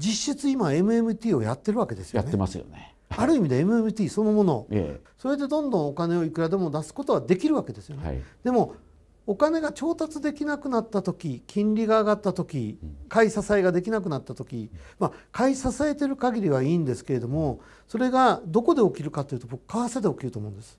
実質今 MMT をやってるわけですよね。やってますよね。ある意味で MMT そのもの、それでどんどんお金をいくらでも出すことはできるわけですよね。はい、でもお金が調達できなくなった時金利が上がった時買い支えができなくなった時、まあ、買い支えてる限りはいいんですけれどもそれがどこで起きるかというと僕為替で起きると思うんです。